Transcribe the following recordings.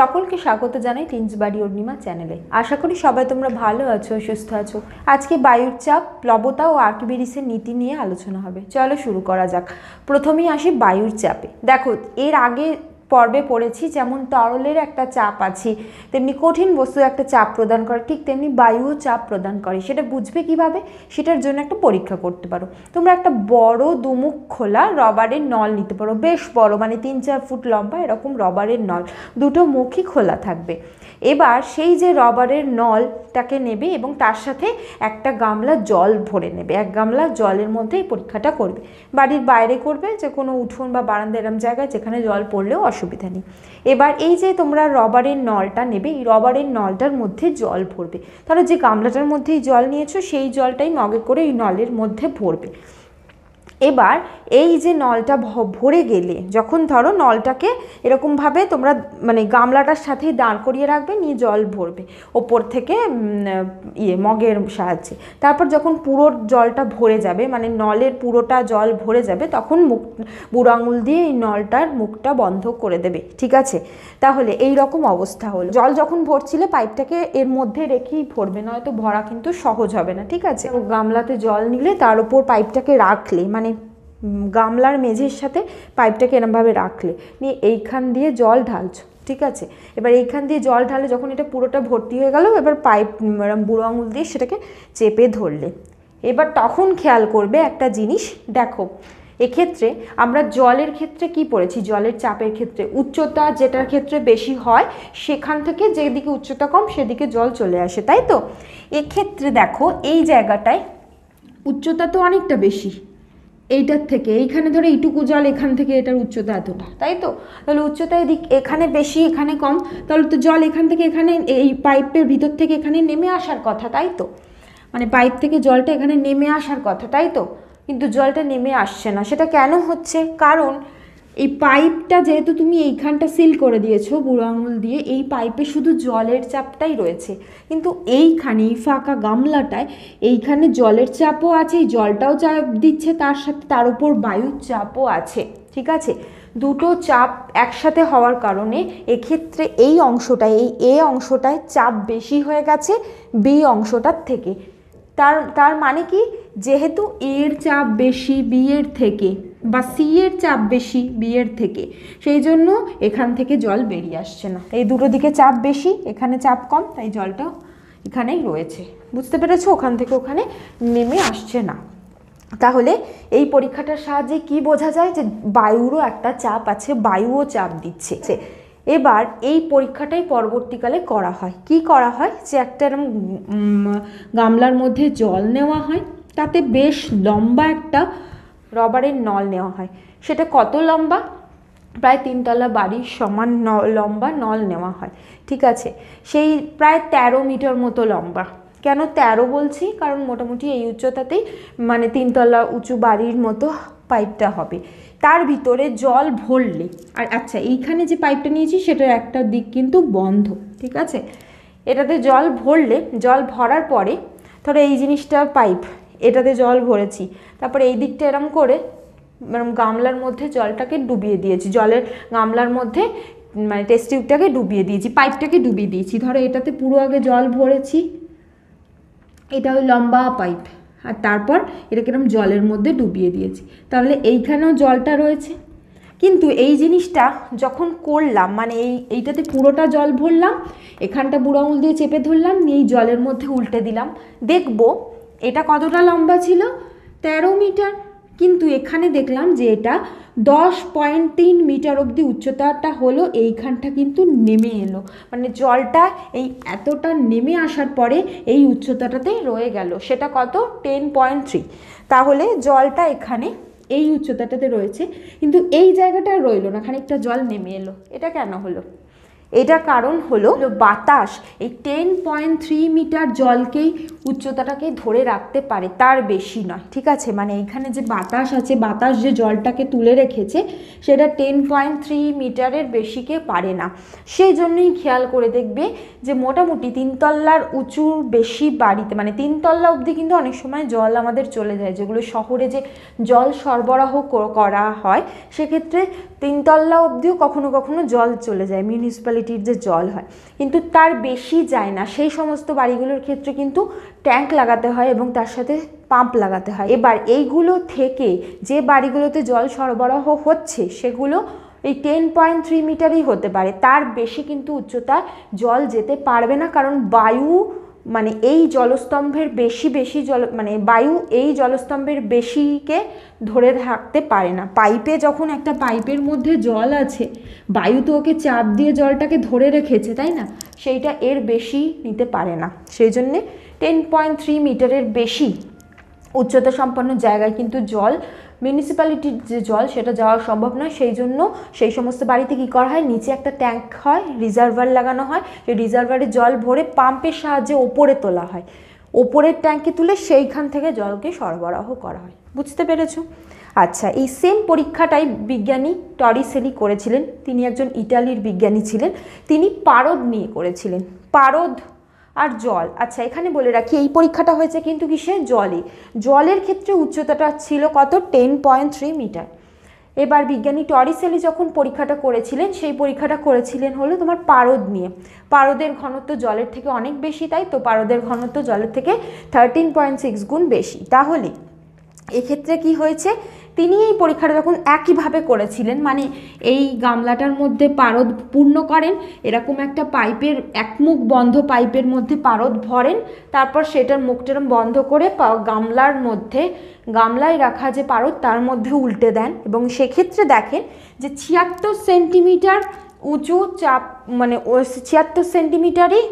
সকলকে স্বাগত জানাই বাড়ি অর্ণিমা চ্যানেলে আশা করি সবাই তোমরা ভালো আছো সুস্থ আছো আজকে বায়ুর চাপ প্লবতা ও আর্কিবিরিসের নীতি নিয়ে আলোচনা হবে চলো শুরু করা যাক প্রথমেই আসি বায়ুর চাপে দেখো এর আগে পর্বে পড়েছি যেমন তরলের একটা চাপ আছে তেমনি কঠিন বস্তু একটা চাপ প্রদান করে ঠিক তেমনি বায়ুও চাপ প্রদান করে সেটা বুঝবে কিভাবে সেটার জন্য একটা পরীক্ষা করতে পারো তোমরা একটা বড় দুমুখ খোলা রবারের নল নিতে পারো বেশ বড় মানে তিন চার ফুট লম্বা এরকম রবারের নল দুটো মুখই খোলা থাকবে এবার সেই যে রবারের নলটাকে নেবে এবং তার সাথে একটা গামলা জল ভরে নেবে এক গামলা জলের মধ্যে এই পরীক্ষাটা করবে বাড়ির বাইরে করবে যে কোনো উঠোন বা বারান্দা এরম জায়গায় যেখানে জল পড়লেও অসুবিধা নেই এবার এই যে তোমরা রবারের নলটা নেবে এই রবারের নলটার মধ্যে জল ভরবে ধরো যে গামলাটার মধ্যেই জল নিয়েছো সেই জলটাই মগে করে এই নলের মধ্যে ভরবে এবার এই যে নলটা ভরে গেলে যখন ধরো নলটাকে এরকমভাবে তোমরা মানে গামলাটার সাথেই দাঁড় করিয়ে রাখবে নিয়ে জল ভরবে ওপর থেকে ইয়ে মগের সাহায্যে তারপর যখন পুরো জলটা ভরে যাবে মানে নলের পুরোটা জল ভরে যাবে তখন মুখ বুড়ো আঙুল দিয়ে এই নলটার মুখটা বন্ধ করে দেবে ঠিক আছে তাহলে এই রকম অবস্থা হলো জল যখন ভরছিলে পাইপটাকে এর মধ্যে রেখেই ভরবে নয়তো ভরা কিন্তু সহজ হবে না ঠিক আছে গামলাতে জল নিলে তার উপর পাইপটাকে রাখলে মানে গামলার মেঝের সাথে পাইপটাকে এরমভাবে রাখলে নিয়ে এইখান দিয়ে জল ঢালছো ঠিক আছে এবার এইখান দিয়ে জল ঢালে যখন এটা পুরোটা ভর্তি হয়ে গেল এবার পাইপ এরম বুড়ো আঙুল দিয়ে সেটাকে চেপে ধরলে এবার তখন খেয়াল করবে একটা জিনিস দেখো এক্ষেত্রে আমরা জলের ক্ষেত্রে কি পড়েছি জলের চাপের ক্ষেত্রে উচ্চতা যেটার ক্ষেত্রে বেশি হয় সেখান থেকে যেদিকে উচ্চতা কম সেদিকে জল চলে আসে তাই তো এক্ষেত্রে দেখো এই জায়গাটায় উচ্চতা তো অনেকটা বেশি এইটার থেকে এইখানে ধরো এইটুকু জল এখান থেকে এটার উচ্চতা এতটা তাই তো তাহলে উচ্চতা এদিক এখানে বেশি এখানে কম তাহলে তো জল এখান থেকে এখানে এই পাইপের ভিতর থেকে এখানে নেমে আসার কথা তাই তো মানে পাইপ থেকে জলটা এখানে নেমে আসার কথা তাই তো কিন্তু জলটা নেমে আসছে না সেটা কেন হচ্ছে কারণ এই পাইপটা যেহেতু তুমি এইখানটা সিল করে দিয়েছো বুড়ো আঙুল দিয়ে এই পাইপে শুধু জলের চাপটাই রয়েছে কিন্তু এইখানে এই ফাঁকা গামলাটায় এইখানে জলের চাপও আছে এই জলটাও চাপ দিচ্ছে তার সাথে তার উপর বায়ুর চাপও আছে ঠিক আছে দুটো চাপ একসাথে হওয়ার কারণে এক্ষেত্রে এই অংশটায় এই এ অংশটায় চাপ বেশি হয়ে গেছে বি অংশটার থেকে তার তার মানে কি যেহেতু এর চাপ বেশি বিয়ের থেকে বা সি এর চাপ বেশি বিয়ের থেকে সেই জন্য এখান থেকে জল বেরিয়ে আসছে না এই দুটো দিকে চাপ বেশি এখানে চাপ কম তাই জলটা এখানেই রয়েছে বুঝতে পেরেছো ওখান থেকে ওখানে নেমে আসছে না তাহলে এই পরীক্ষাটার সাহায্যে কি বোঝা যায় যে বায়ুরও একটা চাপ আছে বায়ুও চাপ দিচ্ছে এবার এই পরীক্ষাটাই পরবর্তীকালে করা হয় কি করা হয় যে একটা এরম গামলার মধ্যে জল নেওয়া হয় তাতে বেশ লম্বা একটা রবারের নল নেওয়া হয় সেটা কত লম্বা প্রায় তিনতলা বাড়ির সমান লম্বা নল নেওয়া হয় ঠিক আছে সেই প্রায় ১৩ মিটার মতো লম্বা কেন ১৩ বলছি কারণ মোটামুটি এই উচ্চতাতেই মানে তিনতলা উঁচু বাড়ির মতো পাইপটা হবে তার ভিতরে জল ভরলে আর আচ্ছা এইখানে যে পাইপটা নিয়েছি সেটার একটা দিক কিন্তু বন্ধ ঠিক আছে এটাতে জল ভরলে জল ভরার পরে ধরো এই জিনিসটা পাইপ এটাতে জল ভরেছি তারপরে এই দিকটা এরম করে এরম গামলার মধ্যে জলটাকে ডুবিয়ে দিয়েছি জলের গামলার মধ্যে মানে টেস্ট টিউবটাকে ডুবিয়ে দিয়েছি পাইপটাকে ডুবিয়ে দিয়েছি ধরো এটাতে পুরো আগে জল ভরেছি এটা ওই লম্বা পাইপ আর তারপর এটাকে এরকম জলের মধ্যে ডুবিয়ে দিয়েছি তাহলে এইখানেও জলটা রয়েছে কিন্তু এই জিনিসটা যখন করলাম মানে এই এইটাতে পুরোটা জল ভরলাম এখানটা বুড়ো আঙুল দিয়ে চেপে ধরলাম নিয়ে এই জলের মধ্যে উল্টে দিলাম দেখবো এটা কতটা লম্বা ছিল তেরো মিটার কিন্তু এখানে দেখলাম যে এটা দশ পয়েন্ট তিন মিটার অবধি উচ্চতাটা হলো এইখানটা কিন্তু নেমে এলো মানে জলটা এই এতটা নেমে আসার পরে এই উচ্চতাটাতে রয়ে গেল সেটা কত টেন পয়েন্ট থ্রি তাহলে জলটা এখানে এই উচ্চতাটাতে রয়েছে কিন্তু এই জায়গাটা রইল না খানিকটা জল নেমে এলো এটা কেন হলো এটা কারণ হলো বাতাস এই টেন পয়েন্ট থ্রি মিটার জলকেই উচ্চতাটাকে ধরে রাখতে পারে তার বেশি নয় ঠিক আছে মানে এখানে যে বাতাস আছে বাতাস যে জলটাকে তুলে রেখেছে সেটা টেন পয়েন্ট থ্রি মিটারের বেশিকে পারে না সেই জন্যই খেয়াল করে দেখবে যে মোটামুটি তিনতলার উঁচু বেশি বাড়িতে মানে তিনতলা অবধি কিন্তু অনেক সময় জল আমাদের চলে যায় যেগুলো শহরে যে জল সরবরাহ করা হয় সেক্ষেত্রে তিনতলা অবধিও কখনো কখনো জল চলে যায় মিউনিসিপ্যালিটির যে জল হয় কিন্তু তার বেশি যায় না সেই সমস্ত বাড়িগুলোর ক্ষেত্রে কিন্তু ট্যাঙ্ক লাগাতে হয় এবং তার সাথে পাম্প লাগাতে হয় এবার এইগুলো থেকে যে বাড়িগুলোতে জল সরবরাহ হচ্ছে সেগুলো এই টেন পয়েন্ট থ্রি মিটারই হতে পারে তার বেশি কিন্তু উচ্চতায় জল যেতে পারবে না কারণ বায়ু মানে এই জলস্তম্ভের বেশি বেশি জল মানে বায়ু এই জলস্তম্ভের বেশিকে ধরে থাকতে পারে না পাইপে যখন একটা পাইপের মধ্যে জল আছে বায়ু তো ওকে চাপ দিয়ে জলটাকে ধরে রেখেছে তাই না সেইটা এর বেশি নিতে পারে না সেই জন্যে টেন পয়েন্ট থ্রি মিটারের বেশি উচ্চতা সম্পন্ন জায়গায় কিন্তু জল মিউনিসিপ্যালিটির যে জল সেটা যাওয়া সম্ভব নয় সেই জন্য সেই সমস্ত বাড়িতে কী করা হয় নিচে একটা ট্যাঙ্ক হয় রিজার্ভার লাগানো হয় সেই রিজার্ভারে জল ভরে পাম্পের সাহায্যে ওপরে তোলা হয় ওপরের ট্যাঙ্কে তুলে সেইখান থেকে জলকে সরবরাহ করা হয় বুঝতে পেরেছো আচ্ছা এই সেম পরীক্ষাটাই বিজ্ঞানী টরিসেলি করেছিলেন তিনি একজন ইটালির বিজ্ঞানী ছিলেন তিনি পারদ নিয়ে করেছিলেন পারদ আর জল আচ্ছা এখানে বলে রাখি এই পরীক্ষাটা হয়েছে কিন্তু কিসে জলে জলের ক্ষেত্রে উচ্চতাটা ছিল কত টেন পয়েন্ট থ্রি মিটার এবার বিজ্ঞানী টরিসেলি যখন পরীক্ষাটা করেছিলেন সেই পরীক্ষাটা করেছিলেন হলো তোমার পারদ নিয়ে পারদের ঘনত্ব জলের থেকে অনেক বেশি তাই তো পারদের ঘনত্ব জলের থেকে থার্টিন পয়েন্ট সিক্স গুণ বেশি তাহলে এক্ষেত্রে কি হয়েছে তিনি এই পরীক্ষাটা যখন একইভাবে করেছিলেন মানে এই গামলাটার মধ্যে পারদ পূর্ণ করেন এরকম একটা পাইপের একমুখ বন্ধ পাইপের মধ্যে পারদ ভরেন তারপর সেটার মুখটা বন্ধ করে গামলার মধ্যে গামলায় রাখা যে পারদ তার মধ্যে উল্টে দেন এবং সেক্ষেত্রে দেখেন যে ছিয়াত্তর সেন্টিমিটার উঁচু চাপ মানে ছিয়াত্তর সেন্টিমিটারই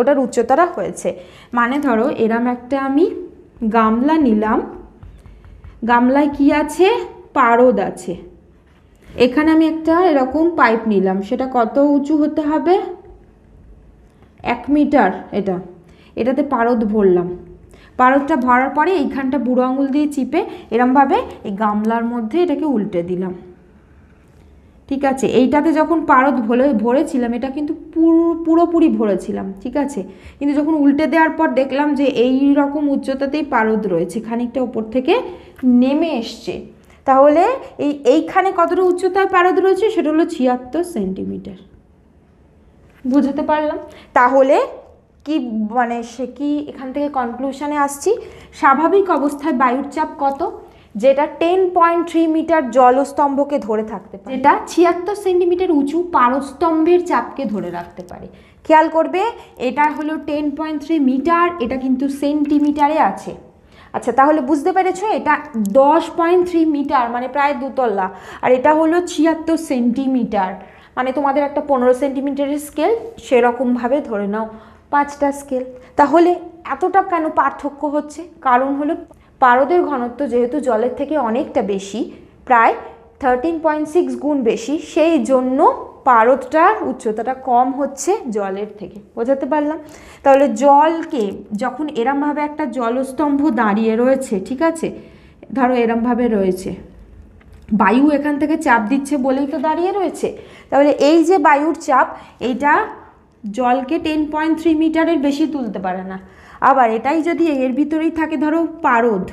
ওটার উচ্চতারা হয়েছে মানে ধরো এরম একটা আমি গামলা নিলাম গামলায় কি আছে পারদ আছে এখানে আমি একটা এরকম পাইপ নিলাম সেটা কত উঁচু হতে হবে এক মিটার এটা এটাতে পারদ ভরলাম পারদটা ভরার পরে এইখানটা বুড়ো আঙুল দিয়ে চিপে এরমভাবে এই গামলার মধ্যে এটাকে উল্টে দিলাম ঠিক আছে এইটাতে যখন পারদ ভরে ভরেছিলাম এটা কিন্তু পুরোপুরি ভরেছিলাম ঠিক আছে কিন্তু যখন উল্টে দেওয়ার পর দেখলাম যে এই রকম উচ্চতাতেই পারদ রয়েছে খানিকটা ওপর থেকে নেমে এসছে তাহলে এই এইখানে কতটা উচ্চতায় পারদ রয়েছে সেটা হলো ছিয়াত্তর সেন্টিমিটার বুঝাতে পারলাম তাহলে কি মানে সে কি এখান থেকে কনক্লুশনে আসছি স্বাভাবিক অবস্থায় বায়ুর চাপ কত যেটা টেন পয়েন্ট থ্রি মিটার জলস্তম্ভকে ধরে থাকতে পারে এটা ছিয়াত্তর সেন্টিমিটার উঁচু পারস্তম্ভের চাপকে ধরে রাখতে পারে খেয়াল করবে এটা হলো টেন পয়েন্ট থ্রি মিটার এটা কিন্তু সেন্টিমিটারে আছে আচ্ছা তাহলে বুঝতে পেরেছো এটা দশ পয়েন্ট থ্রি মিটার মানে প্রায় দুতলা আর এটা হলো ছিয়াত্তর সেন্টিমিটার মানে তোমাদের একটা পনেরো সেন্টিমিটারের স্কেল সেরকমভাবে ধরে নাও পাঁচটা স্কেল তাহলে এতটা কেন পার্থক্য হচ্ছে কারণ হলো পারদের ঘনত্ব যেহেতু জলের থেকে অনেকটা বেশি প্রায় থার্টিন পয়েন্ট সিক্স গুণ বেশি সেই জন্য পারদটার উচ্চতাটা কম হচ্ছে জলের থেকে বোঝাতে পারলাম তাহলে জলকে যখন এরমভাবে একটা জলস্তম্ভ দাঁড়িয়ে রয়েছে ঠিক আছে ধরো এরমভাবে রয়েছে বায়ু এখান থেকে চাপ দিচ্ছে বলেই তো দাঁড়িয়ে রয়েছে তাহলে এই যে বায়ুর চাপ এইটা জলকে টেন পয়েন্ট থ্রি মিটারের বেশি তুলতে পারে না আবার এটাই যদি এর ভিতরেই থাকে ধরো পারদ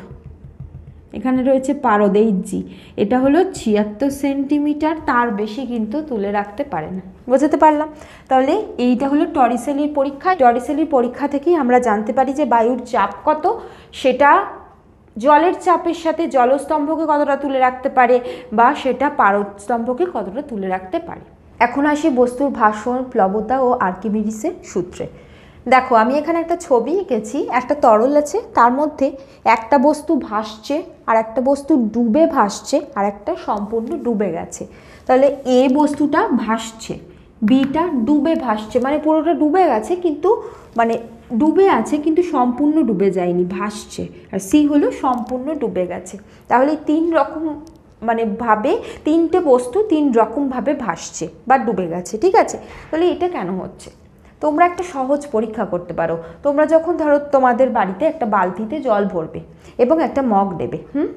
এখানে রয়েছে পারদ জি এটা হলো ছিয়াত্তর সেন্টিমিটার তার বেশি কিন্তু তুলে রাখতে পারে না বোঝাতে পারলাম তাহলে এইটা হলো টরিসেলির পরীক্ষা টরিসেলির পরীক্ষা থেকেই আমরা জানতে পারি যে বায়ুর চাপ কত সেটা জলের চাপের সাথে জলস্তম্ভকে কতটা তুলে রাখতে পারে বা সেটা পারদস্তম্ভকে কতটা তুলে রাখতে পারে এখন আসি বস্তুর ভাষণ প্লবতা ও আর্কিমিডিসের সূত্রে দেখো আমি এখানে একটা ছবি এঁকেছি একটা তরল আছে তার মধ্যে একটা বস্তু ভাসছে আর একটা বস্তু ডুবে ভাসছে আর একটা সম্পূর্ণ ডুবে গেছে তাহলে এ বস্তুটা ভাসছে বিটা ডুবে ভাসছে মানে পুরোটা ডুবে গেছে কিন্তু মানে ডুবে আছে কিন্তু সম্পূর্ণ ডুবে যায়নি ভাসছে আর সি হলো সম্পূর্ণ ডুবে গেছে তাহলে তিন রকম মানে ভাবে তিনটে বস্তু তিন রকমভাবে ভাসছে বা ডুবে গেছে ঠিক আছে তাহলে এটা কেন হচ্ছে তোমরা একটা সহজ পরীক্ষা করতে পারো তোমরা যখন ধরো তোমাদের বাড়িতে একটা বালতিতে জল ভরবে এবং একটা মগ দেবে হুম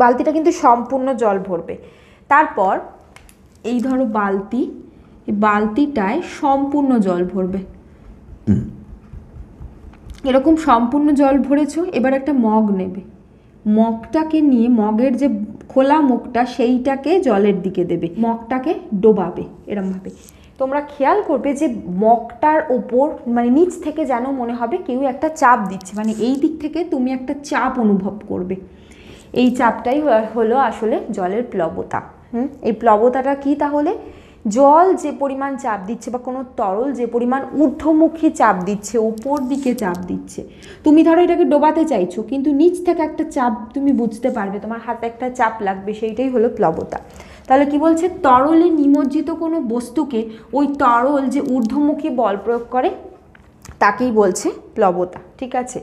বালতিটা কিন্তু সম্পূর্ণ জল ভরবে তারপর এই ধরো বালতি বালতিটায় সম্পূর্ণ জল ভরবে এরকম সম্পূর্ণ জল ভরেছো এবার একটা মগ নেবে মগটাকে নিয়ে মগের যে খোলা মুখটা সেইটাকে জলের দিকে দেবে মগটাকে ডোবাবে এরমভাবে তোমরা খেয়াল করবে যে মগটার ওপর মানে নিচ থেকে যেন মনে হবে কেউ একটা চাপ দিচ্ছে মানে এই দিক থেকে তুমি একটা চাপ অনুভব করবে এই চাপটাই হলো আসলে জলের প্লবতা হুম এই প্লবতাটা কি তাহলে জল যে পরিমাণ চাপ দিচ্ছে বা কোনো তরল যে পরিমাণ ঊর্ধ্বমুখী চাপ দিচ্ছে ওপর দিকে চাপ দিচ্ছে তুমি ধরো এটাকে ডোবাতে চাইছো কিন্তু নিচ থেকে একটা চাপ তুমি বুঝতে পারবে তোমার হাতে একটা চাপ লাগবে সেইটাই হলো প্লবতা তাহলে কি বলছে তরলে নিমজ্জিত কোনো বস্তুকে ওই তরল যে ঊর্ধ্বমুখী বল প্রয়োগ করে তাকেই বলছে প্লবতা ঠিক আছে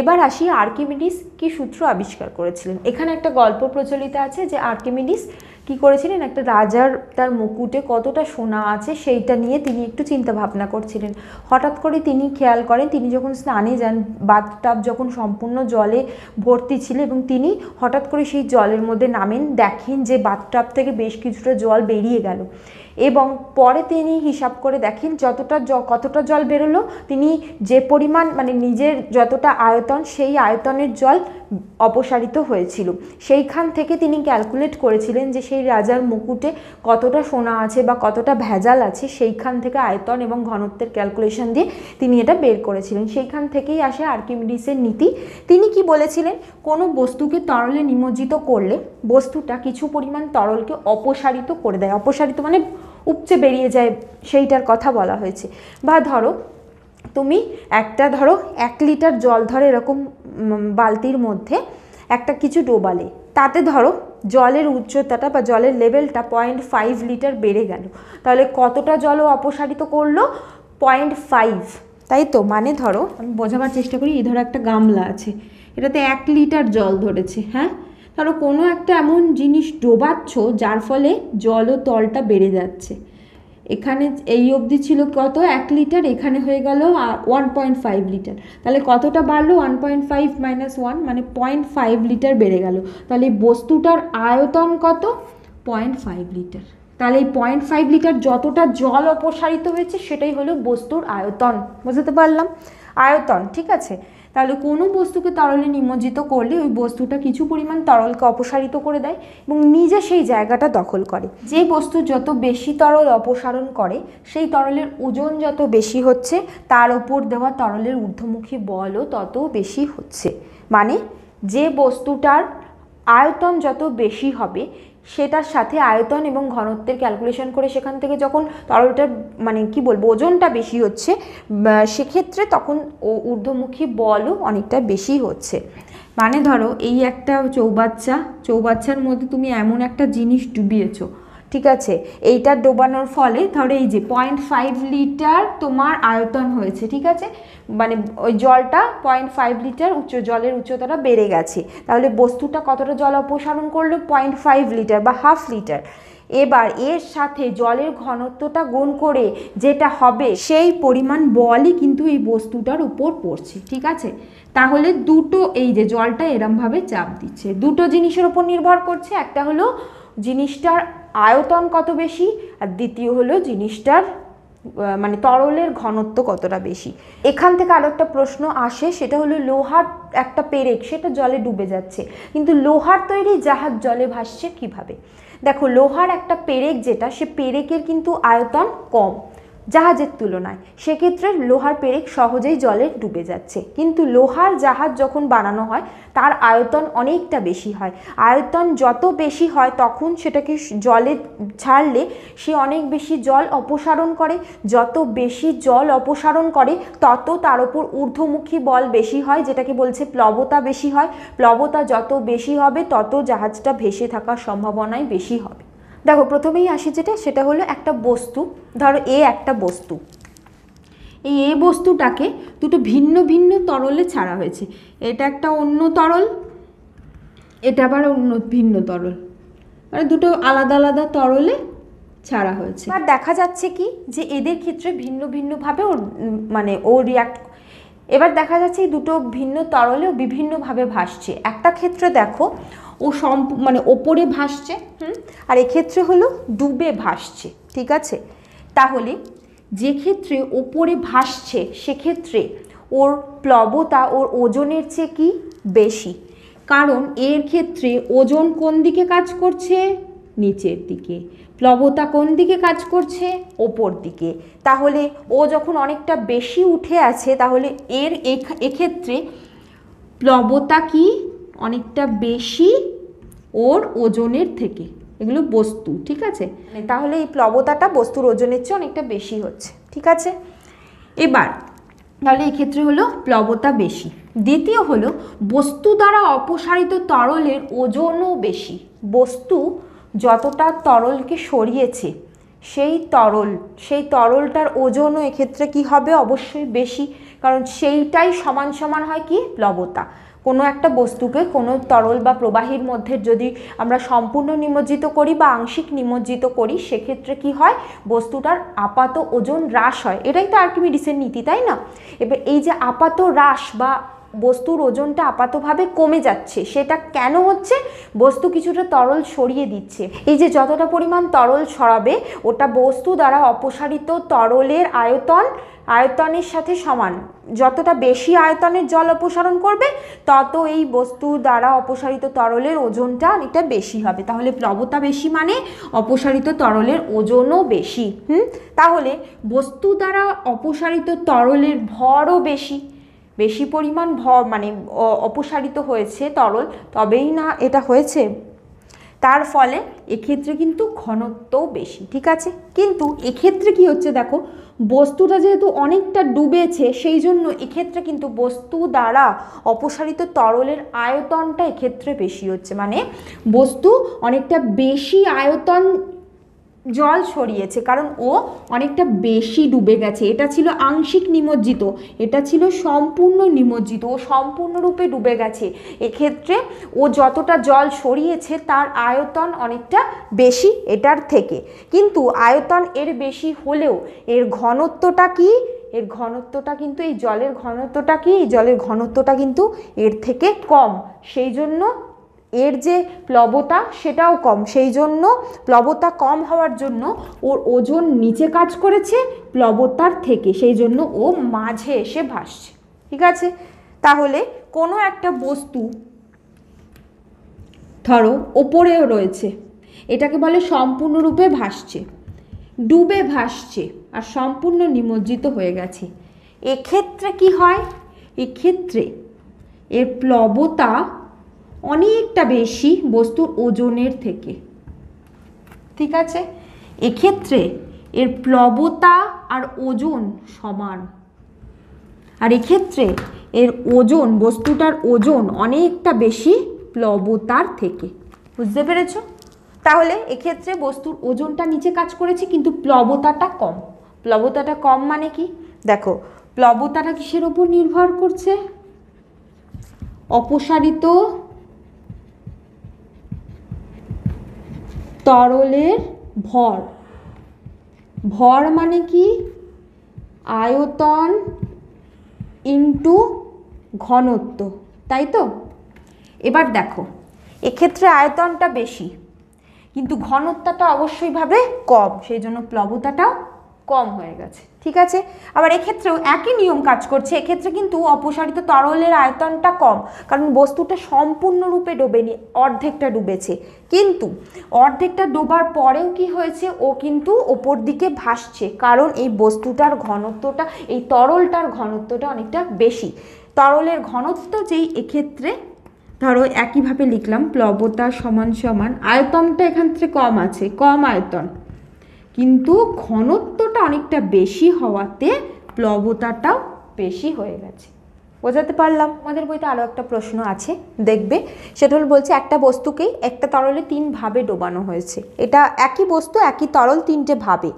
এবার আসি আর্কিমিডিস কি সূত্র আবিষ্কার করেছিলেন এখানে একটা গল্প প্রচলিত আছে যে আর্কিমিডিস কি করেছিলেন একটা রাজার তার মুকুটে কতটা সোনা আছে সেইটা নিয়ে তিনি একটু চিন্তা ভাবনা করছিলেন হঠাৎ করে তিনি খেয়াল করেন তিনি যখন স্নানে যান বাথটাব যখন সম্পূর্ণ জলে ভর্তি ছিল এবং তিনি হঠাৎ করে সেই জলের মধ্যে নামেন দেখেন যে বাথটাব থেকে বেশ কিছুটা জল বেরিয়ে গেল এবং পরে তিনি হিসাব করে দেখেন যতটা কতটা জল বেরোলো তিনি যে পরিমাণ মানে নিজের যতটা আয়তন সেই আয়তনের জল অপসারিত হয়েছিল সেইখান থেকে তিনি ক্যালকুলেট করেছিলেন যে সেই রাজার মুকুটে কতটা সোনা আছে বা কতটা ভেজাল আছে সেইখান থেকে আয়তন এবং ঘনত্বের ক্যালকুলেশন দিয়ে তিনি এটা বের করেছিলেন সেইখান থেকেই আসে আর্কিমিডিসের নীতি তিনি কি বলেছিলেন কোনো বস্তুকে তরলে নিমজ্জিত করলে বস্তুটা কিছু পরিমাণ তরলকে অপসারিত করে দেয় অপসারিত মানে উপচে বেরিয়ে যায় সেইটার কথা বলা হয়েছে বা ধরো তুমি একটা ধরো এক লিটার জল ধরো এরকম বালতির মধ্যে একটা কিছু ডোবালে তাতে ধরো জলের উচ্চতাটা বা জলের লেভেলটা পয়েন্ট ফাইভ লিটার বেড়ে গেল তাহলে কতটা জলও অপসারিত করলো পয়েন্ট ফাইভ তাই তো মানে ধরো আমি বোঝাবার চেষ্টা করি এই ধরো একটা গামলা আছে এটাতে এক লিটার জল ধরেছে হ্যাঁ ধরো কোনো একটা এমন জিনিস ডোবাচ্ছ যার ফলে জলও তলটা বেড়ে যাচ্ছে এখানে এই অবধি ছিল কত এক লিটার এখানে হয়ে গেল ওয়ান পয়েন্ট ফাইভ লিটার তাহলে কতটা বাড়লো one point five minus one মানে পয়েন্ট ফাইভ লিটার বেড়ে গেল তাহলে বস্তুটার আয়তন কত পয়েন্ট ফাইভ লিটার তাহলে এই পয়েন্ট ফাইভ লিটার যতটা জল অপসারিত হয়েছে সেটাই হলো বস্তুর আয়তন বুঝতে পারলাম আয়তন ঠিক আছে তাহলে কোনো বস্তুকে তরলে নিমজ্জিত করলে ওই বস্তুটা কিছু পরিমাণ তরলকে অপসারিত করে দেয় এবং নিজে সেই জায়গাটা দখল করে যে বস্তু যত বেশি তরল অপসারণ করে সেই তরলের ওজন যত বেশি হচ্ছে তার ওপর দেওয়া তরলের ঊর্ধ্বমুখী বলও তত বেশি হচ্ছে মানে যে বস্তুটার আয়তন যত বেশি হবে সেটার সাথে আয়তন এবং ঘনত্বের ক্যালকুলেশন করে সেখান থেকে যখন তরলটার মানে কি বলবো ওজনটা বেশি হচ্ছে সেক্ষেত্রে তখন ঊর্ধ্বমুখী বলও অনেকটা বেশি হচ্ছে মানে ধরো এই একটা চৌবাচ্চা চৌবাচ্চার মধ্যে তুমি এমন একটা জিনিস ডুবিয়েছো ঠিক আছে এইটা ডোবানোর ফলে ধরো এই যে পয়েন্ট ফাইভ লিটার তোমার আয়তন হয়েছে ঠিক আছে মানে ওই জলটা পয়েন্ট ফাইভ লিটার উচ্চ জলের উচ্চতাটা বেড়ে গেছে তাহলে বস্তুটা কতটা জল অপসারণ করলো পয়েন্ট ফাইভ লিটার বা হাফ লিটার এবার এর সাথে জলের ঘনত্বটা গুণ করে যেটা হবে সেই পরিমাণ বলই কিন্তু এই বস্তুটার উপর পড়ছে ঠিক আছে তাহলে দুটো এই যে জলটা এরমভাবে চাপ দিচ্ছে দুটো জিনিসের উপর নির্ভর করছে একটা হলো জিনিসটার আয়তন কত বেশি আর দ্বিতীয় হলো জিনিসটার মানে তরলের ঘনত্ব কতটা বেশি এখান থেকে আরও একটা প্রশ্ন আসে সেটা হলো লোহার একটা পেরেক সেটা জলে ডুবে যাচ্ছে কিন্তু লোহার তৈরি জাহাজ জলে ভাসছে কিভাবে দেখো লোহার একটা পেরেক যেটা সে পেরেকের কিন্তু আয়তন কম জাহাজের তুলনায় সেক্ষেত্রে লোহার পেরেক সহজেই জলে ডুবে যাচ্ছে কিন্তু লোহার জাহাজ যখন বানানো হয় তার আয়তন অনেকটা বেশি হয় আয়তন যত বেশি হয় তখন সেটাকে জলে ছাড়লে সে অনেক বেশি জল অপসারণ করে যত বেশি জল অপসারণ করে তত তার ওপর ঊর্ধ্বমুখী বল বেশি হয় যেটাকে বলছে প্লবতা বেশি হয় প্লবতা যত বেশি হবে তত জাহাজটা ভেসে থাকার সম্ভাবনাই বেশি হবে দেখো প্রথমেই আসি যেটা সেটা হলো একটা বস্তু ধরো এ একটা বস্তু এই এ বস্তুটাকে দুটো ভিন্ন ভিন্ন তরলে ছাড়া হয়েছে এটা একটা অন্য তরল এটা আবার অন্য ভিন্ন তরল মানে দুটো আলাদা আলাদা তরলে ছাড়া হয়েছে আর দেখা যাচ্ছে কি যে এদের ক্ষেত্রে ভিন্ন ভিন্নভাবে ওর মানে ও রিয়াক্ট এবার দেখা যাচ্ছে এই দুটো ভিন্ন তরলেও বিভিন্নভাবে ভাসছে একটা ক্ষেত্রে দেখো ও সম মানে ওপরে ভাসছে হুম আর এক্ষেত্রে হলো ডুবে ভাসছে ঠিক আছে তাহলে যে ক্ষেত্রে ওপরে ভাসছে সেক্ষেত্রে ওর প্লবতা ওর ওজনের চেয়ে কি বেশি কারণ এর ক্ষেত্রে ওজন কোন দিকে কাজ করছে নিচের দিকে প্লবতা কোন দিকে কাজ করছে ওপর দিকে তাহলে ও যখন অনেকটা বেশি উঠে আছে তাহলে এর এক্ষেত্রে প্লবতা কি অনেকটা বেশি ওর ওজনের থেকে এগুলো বস্তু ঠিক আছে তাহলে এই প্লবতাটা বস্তুর ওজনের চেয়ে অনেকটা বেশি হচ্ছে ঠিক আছে এবার তাহলে এক্ষেত্রে হলো প্লবতা বেশি দ্বিতীয় হলো বস্তু দ্বারা অপসারিত তরলের ওজনও বেশি বস্তু যতটা তরলকে সরিয়েছে সেই তরল সেই তরলটার ওজনও এক্ষেত্রে কি হবে অবশ্যই বেশি কারণ সেইটাই সমান সমান হয় কি প্লবতা কোনো একটা বস্তুকে কোনো তরল বা প্রবাহীর মধ্যে যদি আমরা সম্পূর্ণ নিমজ্জিত করি বা আংশিক নিমজ্জিত করি সেক্ষেত্রে কি হয় বস্তুটার আপাত ওজন হ্রাস হয় এটাই তো আর্কিমিডিসের নীতি তাই না এবার এই যে আপাত হ্রাস বা বস্তুর ওজনটা আপাতভাবে কমে যাচ্ছে সেটা কেন হচ্ছে বস্তু কিছুটা তরল সরিয়ে দিচ্ছে এই যে যতটা পরিমাণ তরল সরাবে ওটা বস্তু দ্বারা অপসারিত তরলের আয়তন আয়তনের সাথে সমান যতটা বেশি আয়তনের জল অপসারণ করবে তত এই বস্তু দ্বারা অপসারিত তরলের ওজনটা অনেকটা বেশি হবে তাহলে প্লবতা বেশি মানে অপসারিত তরলের ওজনও বেশি হুম তাহলে বস্তু দ্বারা অপসারিত তরলের ভরও বেশি বেশি পরিমাণ ভ মানে অপসারিত হয়েছে তরল তবেই না এটা হয়েছে তার ফলে এক্ষেত্রে কিন্তু ঘনত্বও বেশি ঠিক আছে কিন্তু এক্ষেত্রে কি হচ্ছে দেখো বস্তুটা যেহেতু অনেকটা ডুবেছে সেই জন্য এক্ষেত্রে কিন্তু বস্তু দ্বারা অপসারিত তরলের আয়তনটা এক্ষেত্রে বেশি হচ্ছে মানে বস্তু অনেকটা বেশি আয়তন জল সরিয়েছে কারণ ও অনেকটা বেশি ডুবে গেছে এটা ছিল আংশিক নিমজ্জিত এটা ছিল সম্পূর্ণ নিমজ্জিত ও সম্পূর্ণরূপে ডুবে গেছে এক্ষেত্রে ও যতটা জল সরিয়েছে তার আয়তন অনেকটা বেশি এটার থেকে কিন্তু আয়তন এর বেশি হলেও এর ঘনত্বটা কি এর ঘনত্বটা কিন্তু এই জলের ঘনত্বটা কি এই জলের ঘনত্বটা কিন্তু এর থেকে কম সেই জন্য এর যে প্লবতা সেটাও কম সেই জন্য প্লবতা কম হওয়ার জন্য ওর ওজন নিচে কাজ করেছে প্লবতার থেকে সেই জন্য ও মাঝে এসে ভাসছে ঠিক আছে তাহলে কোনো একটা বস্তু ধরো ওপরেও রয়েছে এটাকে বলে সম্পূর্ণরূপে ভাসছে ডুবে ভাসছে আর সম্পূর্ণ নিমজ্জিত হয়ে গেছে এক্ষেত্রে কি হয় এক্ষেত্রে এর প্লবতা অনেকটা বেশি বস্তুর ওজনের থেকে ঠিক আছে এক্ষেত্রে এর প্লবতা আর ওজন সমান আর এক্ষেত্রে এর ওজন বস্তুটার ওজন অনেকটা বেশি প্লবতার থেকে বুঝতে পেরেছ তাহলে এক্ষেত্রে বস্তুর ওজনটা নিচে কাজ করেছে কিন্তু প্লবতাটা কম প্লবতাটা কম মানে কি দেখো প্লবতাটা কিসের ওপর নির্ভর করছে অপসারিত তরলের ভর ভর মানে কি আয়তন ইন্টু ঘনত্ব তাই তো এবার দেখো এক্ষেত্রে আয়তনটা বেশি কিন্তু ঘনত্বটা অবশ্যইভাবে কম সেই জন্য প্লবতাটাও কম হয়ে গেছে ঠিক আছে আবার এক্ষেত্রেও একই নিয়ম কাজ করছে এক্ষেত্রে কিন্তু অপসারিত তরলের আয়তনটা কম কারণ বস্তুটা সম্পূর্ণরূপে ডোবেনি অর্ধেকটা ডুবেছে কিন্তু অর্ধেকটা ডোবার পরেও কি হয়েছে ও কিন্তু ওপর দিকে ভাসছে কারণ এই বস্তুটার ঘনত্বটা এই তরলটার ঘনত্বটা অনেকটা বেশি তরলের ঘনত্ব যেই এক্ষেত্রে ধরো একইভাবে লিখলাম প্লবতা সমান সমান আয়তনটা এখান থেকে কম আছে কম আয়তন কিন্তু ঘনত্বটা অনেকটা বেশি হওয়াতে প্লবতাটাও বেশি হয়ে গেছে বোঝাতে পারলাম আমাদের বইতে আরও একটা প্রশ্ন আছে দেখবে সেটা হল বলছে একটা বস্তুকেই একটা তরলে তিন ভাবে ডোবানো হয়েছে এটা একই বস্তু একই তরল তিনটে ভাবে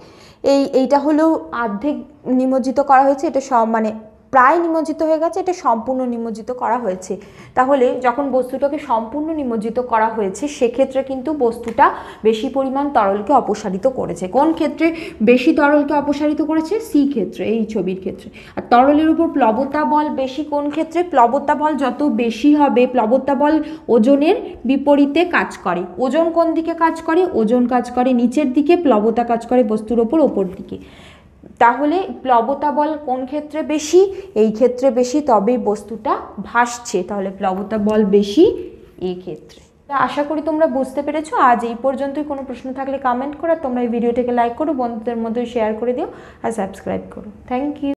এই এইটা হলো আর্ধেক নিমজ্জিত করা হয়েছে এটা সব মানে প্রায় নিমজ্জিত হয়ে গেছে এটা সম্পূর্ণ নিমজ্জিত করা হয়েছে তাহলে যখন বস্তুটাকে সম্পূর্ণ নিমজ্জিত করা হয়েছে সেক্ষেত্রে কিন্তু বস্তুটা বেশি পরিমাণ তরলকে অপসারিত করেছে কোন ক্ষেত্রে বেশি তরলকে অপসারিত করেছে সি ক্ষেত্রে এই ছবির ক্ষেত্রে আর তরলের উপর প্লবতা বল বেশি কোন ক্ষেত্রে প্লবতা বল যত বেশি হবে প্লবতা বল ওজনের বিপরীতে কাজ করে ওজন কোন দিকে কাজ করে ওজন কাজ করে নিচের দিকে প্লবতা কাজ করে বস্তুর ওপর ওপর দিকে তাহলে প্লবতা বল কোন ক্ষেত্রে বেশি এই ক্ষেত্রে বেশি তবেই বস্তুটা ভাসছে তাহলে প্লবতা বল বেশি এই ক্ষেত্রে আশা করি তোমরা বুঝতে পেরেছো আজ এই পর্যন্তই কোনো প্রশ্ন থাকলে কমেন্ট করো তোমরা এই ভিডিওটাকে লাইক করো বন্ধুদের মধ্যে শেয়ার করে দিও আর সাবস্ক্রাইব করো থ্যাংক ইউ